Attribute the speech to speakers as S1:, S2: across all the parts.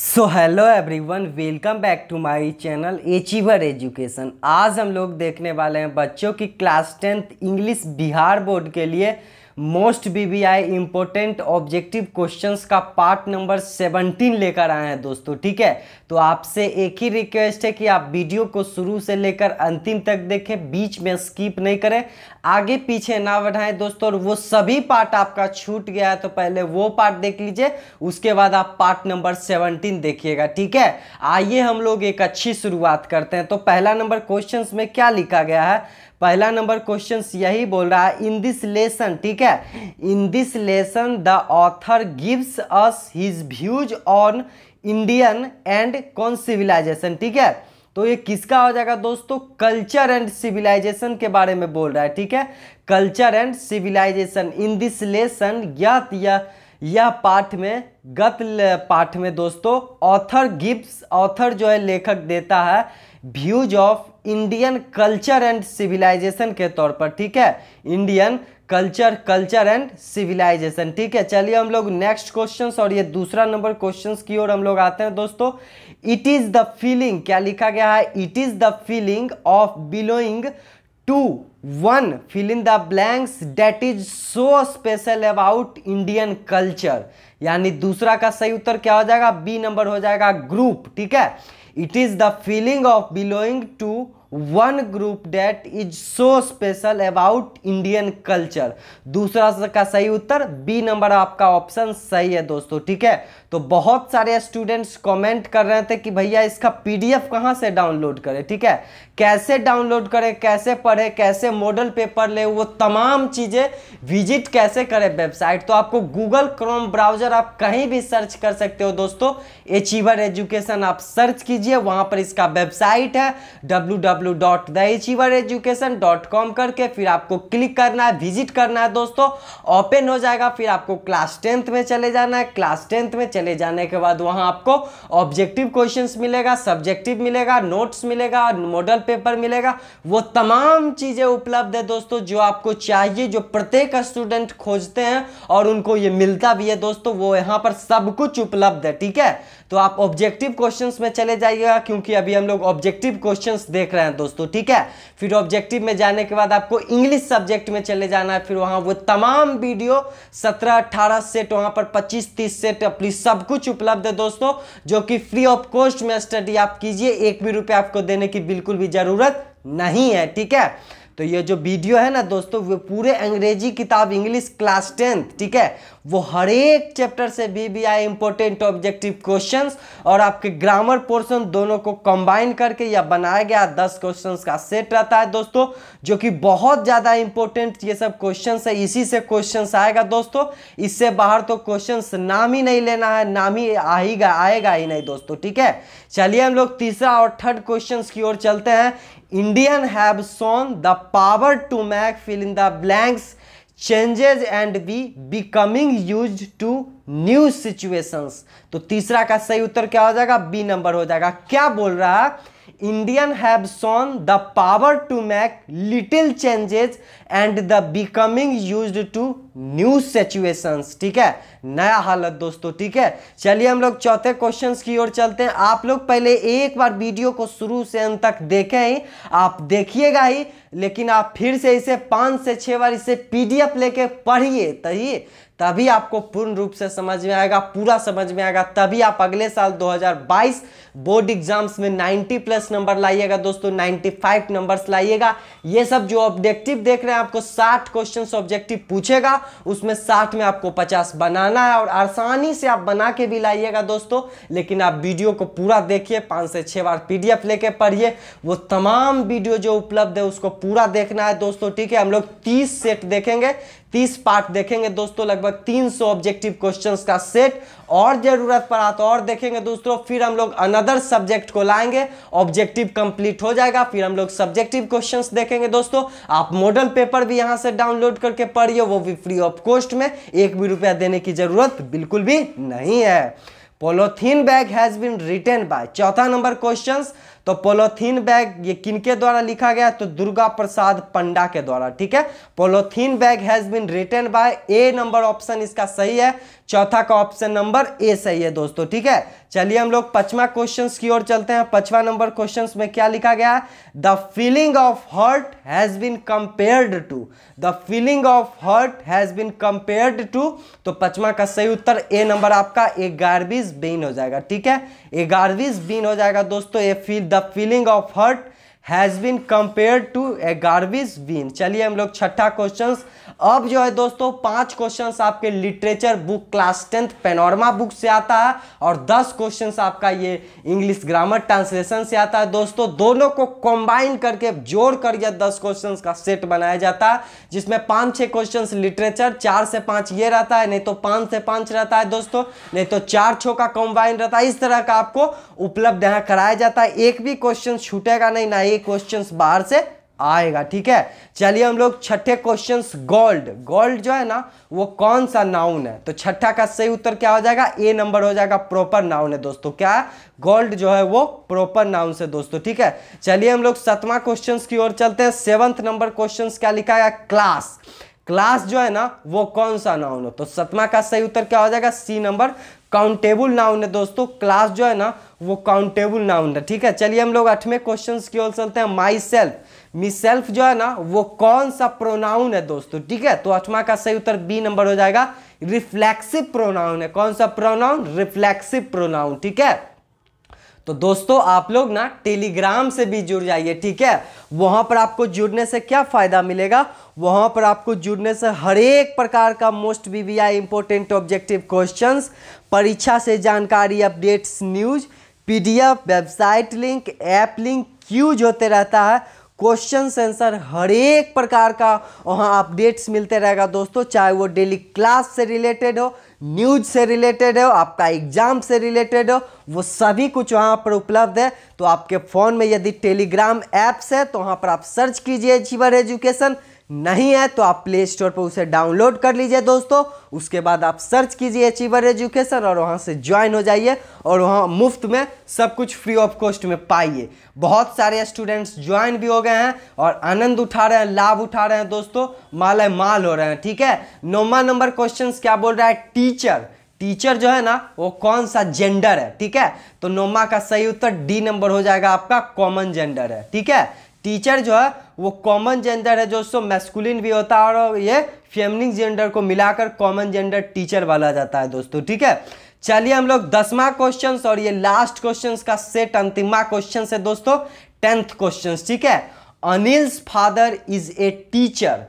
S1: so hello everyone welcome back to my channel achiever education आज हम लोग देखने वाले हैं बच्चों की class tenth English Bihar board के लिए most VVI important objective question का पार्ट नंबर 17 लेकर आए हैं दोस्तों ठीक है तो आपसे एक ही रिक्वेस्ट है कि आप वीडियो को शुरू से लेकर अंतिम तक देखें बीच में स्किप नहीं करें आगे पीछे ना बढ़ाएं दोस्तों और वो सभी पार्ट आपका छूट गया है तो पहले वो पार्ट देख लीजिए उसके बाद आप पार्ट नंबर 17 देखिएगा ठीक है आइए हम लोग एक अच्छी शुरुआत करते हैं तो पहला नंबर क्वेश्चन में क्या लिखा गया है पहला नंबर क्वेश्चन यही बोल रहा है इन दिस लेसन ठीक है in this lesson the author gives us his views on Indian and कौन सिविलाइजेशन ठीक है तो ये किसका हो जाएगा दोस्तों कल्चर एंड सिविलाइजेशन के बारे में बोल रहा है ठीक है culture and civilization in this lesson यह यह पाठ में गत पाठ में दोस्तों ऑथर गिव्स ऑथर जो है लेखक देता है views of Indian culture and civilization के तौर पर ठीक है Indian culture culture and civilization ठीक है चलिए हम लोग नेक्स्ट क्वेश्चन और ये दूसरा नंबर क्वेश्चन की ओर हम लोग आते हैं दोस्तों इट इज द फीलिंग क्या लिखा गया है it is the feeling of belonging to one fill in the blanks that is so special about Indian culture यानी दूसरा का सही उत्तर क्या हो जाएगा बी नंबर हो जाएगा ग्रुप ठीक है It is the feeling of belonging to one group that is so special about Indian culture दूसरा का सही उत्तर बी नंबर आपका ऑप्शन सही है दोस्तों ठीक है तो बहुत सारे स्टूडेंट्स कमेंट कर रहे थे कि भैया इसका पीडीएफ कहाँ से डाउनलोड करें ठीक है कैसे डाउनलोड करें कैसे पढ़े कैसे मॉडल पेपर ले वो तमाम चीज़ें विजिट कैसे करें वेबसाइट तो आपको गूगल क्रोम ब्राउजर आप कहीं भी सर्च कर सकते हो दोस्तों एचीवर एजुकेशन आप सर्च कीजिए वहां पर इसका वेबसाइट है डब्ल्यू www.theachievereducation.com करके फिर आपको क्लिक करना है विजिट करना है दोस्तों ओपन हो जाएगा फिर आपको क्लास टेंथ में चले जाना है क्लास टेंथ में चले जाने के बाद वहाँ आपको ऑब्जेक्टिव क्वेश्चन मिलेगा सब्जेक्टिव मिलेगा नोट्स मिलेगा मॉडल पेपर मिलेगा वो तमाम चीज़ें उपलब्ध है दोस्तों जो आपको चाहिए जो प्रत्येक स्टूडेंट खोजते हैं और उनको ये मिलता भी है दोस्तों वो यहाँ पर सब कुछ उपलब्ध है ठीक है तो आप ऑब्जेक्टिव क्वेश्चंस में चले जाइएगा क्योंकि अभी हम लोग ऑब्जेक्टिव क्वेश्चंस देख रहे हैं है दोस्तों ठीक है फिर ऑब्जेक्टिव में जाने के बाद आपको इंग्लिश सब्जेक्ट में चले जाना है फिर वहाँ वो तमाम वीडियो सत्रह अट्ठारह सेट वहाँ पर पच्चीस तीस सेट अपनी सब कुछ उपलब्ध है दोस्तों जो कि फ्री ऑफ कॉस्ट में स्टडी आप कीजिए एक भी रुपये आपको देने की बिल्कुल भी ज़रूरत नहीं है ठीक है तो ये जो वीडियो है ना दोस्तों वो पूरे अंग्रेजी किताब इंग्लिश क्लास टेंथ ठीक है वो हर एक चैप्टर से भी V I important objective question और आपके ग्रामर पोर्सन दोनों को कंबाइन करके या बनाया गया दस क्वेश्चन का सेट रहता है दोस्तों जो कि बहुत ज़्यादा इंपॉर्टेंट ये सब क्वेश्चन है इसी से क्वेश्चन आएगा दोस्तों इससे बाहर तो क्वेश्चन नाम ही नहीं लेना है नाम ही आएगा आएगा ही नहीं दोस्तों ठीक है चलिए हम लोग तीसरा और थर्ड क्वेश्चन की ओर चलते हैं Indian have shown the power to make fill in the blanks changes and be becoming used to new situations तो तीसरा का सही उत्तर क्या हो जाएगा बी नंबर हो जाएगा क्या बोल रहा है Indian have shown the power to make little changes and the becoming used to new situation ठीक है नया हालत दोस्तों ठीक है चलिए हम लोग चौथे क्वेश्चन की ओर चलते हैं आप लोग पहले एक बार वीडियो को शुरू से अंत तक देखें ही आप देखिएगा ही लेकिन आप फिर से इसे पाँच से छः बार इसे पीडीएफ लेके पढ़िए तही तभी आपको पूर्ण रूप से समझ में आएगा पूरा समझ में आएगा तभी आप अगले साल 2022 बोर्ड एग्जाम्स में 90 प्लस नंबर लाइएगा दोस्तों 95 नंबर्स लाइएगा ये सब जो ऑब्जेक्टिव देख रहे हैं आपको 60 क्वेश्चन ऑब्जेक्टिव पूछेगा उसमें साठ में आपको पचास बनाना है और आसानी से आप बना के भी लाइएगा दोस्तों लेकिन आप वीडियो को पूरा देखिए पाँच से छः बार पी लेके पढ़िए वो तमाम वीडियो जो उपलब्ध है उसको पूरा देखना है दोस्तों ठीक है हम लोग तीस सेट देखेंगे तीस पार्ट देखेंगे दोस्तों लगभग 300 ऑब्जेक्टिव क्वेश्चंस का सेट और जरूरत पड़ा तो और देखेंगे दोस्तों फिर हम लोग अनदर सब्जेक्ट को लाएंगे ऑब्जेक्टिव कंप्लीट हो जाएगा फिर हम लोग सब्जेक्टिव क्वेश्चंस देखेंगे दोस्तों आप मॉडल पेपर भी यहां से डाउनलोड करके पढ़िए वो भी फ्री ऑफ कॉस्ट में एक भी रुपया देने की जरूरत बिल्कुल भी नहीं है polythene bag has been written by चौथा नंबर क्वेश्चन तो पोलोथीन बैग ये किनके द्वारा लिखा गया तो दुर्गा प्रसाद पंडा के द्वारा ठीक है polythene bag has been return by A number option इसका सही है चौथा का ऑप्शन नंबर ए सही है दोस्तों ठीक है चलिए हम लोग पचवा क्वेश्चन की ओर चलते हैं पचवा नंबर क्वेश्चन में क्या लिखा गया है the feeling of hurt has been compared to the feeling of hurt has been compared to तो पचवा का सही उत्तर ए नंबर आपका ए गार्बिज बीन हो जाएगा ठीक है ए गार्बिज बीन हो जाएगा दोस्तों a feel the feeling of hurt has been compare to a garbage bin चलिए हम लोग छठा क्वेश्चन अब जो है दोस्तों पांच क्वेश्चन आपके literature book class tenth panorama book से आता है और दस क्वेश्चन आपका ये इंग्लिश ग्रामर ट्रांसलेशन से आता है दोस्तों दोनों को कंबाइन करके जोड़ कर यह दस क्वेश्चन का सेट बनाया जाता है जिसमें पांच छह क्वेश्चन लिटरेचर चार से पांच ये रहता है नहीं तो पांच से पांच रहता है दोस्तों नहीं तो चार छो का कंबाइन रहता है इस तरह का आपको उपलब्ध यहाँ कराया जाता है एक भी क्वेश्चन छूटेगा नहीं ना ये क्वेश्चंस बाहर से आएगा ठीक है चलिए हम लोग छठे क्वेश्चंस गोल्ड गोल्ड जो है ना वो कौन सा नाउन है तो छठा का सही उत्तर क्या हो जाएगा ए नंबर हो जाएगा प्रॉपर नाउन है दोस्तों क्या गोल्ड जो है वो प्रॉपर नाउन से दोस्तों ठीक है चलिए हम लोग सतवा क्वेश्चन की ओर चलते हैं सेवंथ नंबर क्वेश्चन क्या लिखा है क्लास क्लास जो है ना वो कौन सा नाउन हो तो सतमा का सही उत्तर क्या हो जाएगा सी नंबर काउंटेबल नाउन है दोस्तों क्लास जो है ना वो काउंटेबल नाउन है ठीक है चलिए हम लोग आठवें क्वेश्चन की ओर चलते हैं माई सेल्फ मी सेल्फ जो है ना वो कौन सा प्रोनाउन है दोस्तों ठीक है तो आठवा का सही उत्तर बी नंबर हो जाएगा रिफ्लेक्सिव प्रोनाउन है कौन सा प्रोनाउन रिफ्लेक्सिव प्रोनाउन ठीक है तो दोस्तों आप लोग ना टेलीग्राम से भी जुड़ जाइए ठीक है वहां पर आपको जुड़ने से क्या फ़ायदा मिलेगा वहां पर आपको जुड़ने से हर एक प्रकार का most I important objective questions परीक्षा से जानकारी updates news PDF website link app link क्यूज होते रहता है क्वेश्चन सेंसर हर एक प्रकार का वहाँ अपडेट्स मिलते रहेगा दोस्तों चाहे वो डेली क्लास से रिलेटेड हो न्यूज से रिलेटेड हो आपका एग्जाम से रिलेटेड हो वो सभी कुछ वहाँ पर उपलब्ध है तो आपके फ़ोन में यदि टेलीग्राम ऐप्स है तो वहाँ पर आप सर्च कीजिए जीवन एजुकेशन नहीं है तो आप प्ले स्टोर पर उसे डाउनलोड कर लीजिए दोस्तों उसके बाद आप सर्च कीजिए अचीवर एजुकेशन और वहाँ से ज्वाइन हो जाइए और वहाँ मुफ्त में सब कुछ फ्री ऑफ कॉस्ट में पाइए बहुत सारे स्टूडेंट्स ज्वाइन भी हो गए हैं और आनंद उठा रहे हैं लाभ उठा रहे हैं दोस्तों मालय माल हो रहे हैं ठीक है नौवा नंबर क्वेश्चन क्या बोल रहा है टीचर टीचर जो है ना वो कौन सा जेंडर है ठीक है तो नोमा का सही उत्तर डी नंबर हो जाएगा आपका कॉमन जेंडर है ठीक है टीचर जो है वो कॉमन जेंडर है दोस्तों मैस्कुलिन भी होता है और ये फेमिन जेंडर को मिलाकर कॉमन जेंडर टीचर वाला जाता है दोस्तों ठीक है चलिए हम लोग दसवा क्वेश्चन और ये लास्ट क्वेश्चन का सेट अंतिमा क्वेश्चन है दोस्तों टेंथ क्वेश्चन ठीक है Anil's father is a teacher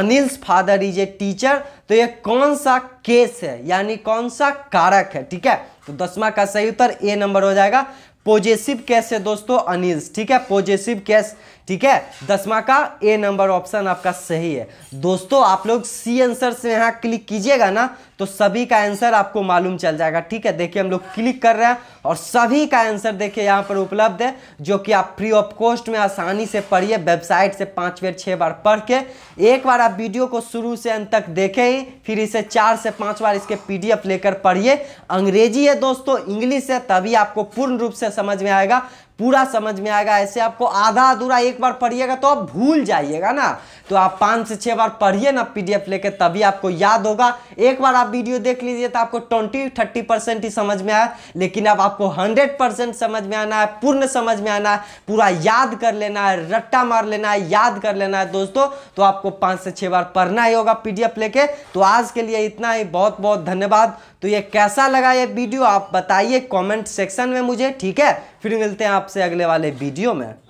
S1: Anil's father is a teacher तो ये कौन सा केस है यानी कौन सा कारक है ठीक है तो दसवा का सही उत्तर ए नंबर हो जाएगा पॉजिटिव केस है दोस्तों अनिल्स ठीक है पॉजिटिव केस ठीक है दसवा का ए नंबर ऑप्शन आपका सही है दोस्तों आप लोग सी आंसर से यहाँ क्लिक कीजिएगा ना तो सभी का आंसर आपको मालूम चल जाएगा ठीक है देखिए हम लोग क्लिक कर रहे हैं और सभी का आंसर देखिए यहाँ पर उपलब्ध है जो कि आप फ्री ऑफ कॉस्ट में आसानी से पढ़िए वेबसाइट से पाँच बार छः बार पढ़ के एक बार आप वीडियो को शुरू से अंत तक देखें ही फिर इसे चार से पाँच बार इसके पी लेकर पढ़िए अंग्रेजी है दोस्तों इंग्लिश है तभी आपको पूर्ण रूप से समझ में आएगा पूरा समझ में आएगा ऐसे आपको आधा अधूरा एक बार पढ़िएगा तो आप भूल जाइएगा ना तो आप पाँच से छः बार पढ़िए ना पीडीएफ लेके तभी आपको याद होगा एक बार आप वीडियो देख लीजिए तो आपको ट्वेंटी थर्टी परसेंट ही समझ में आए लेकिन अब आपको हंड्रेड परसेंट समझ में आना है पूर्ण समझ में आना है पूरा याद कर लेना है रट्टा मार लेना है याद कर लेना है दोस्तों तो आपको पाँच से छः बार पढ़ना ही होगा पी लेके तो आज के लिए इतना ही बहुत बहुत धन्यवाद तो ये कैसा लगा ये वीडियो आप बताइए कमेंट सेक्शन में मुझे ठीक है फिर मिलते हैं आपसे अगले वाले वीडियो में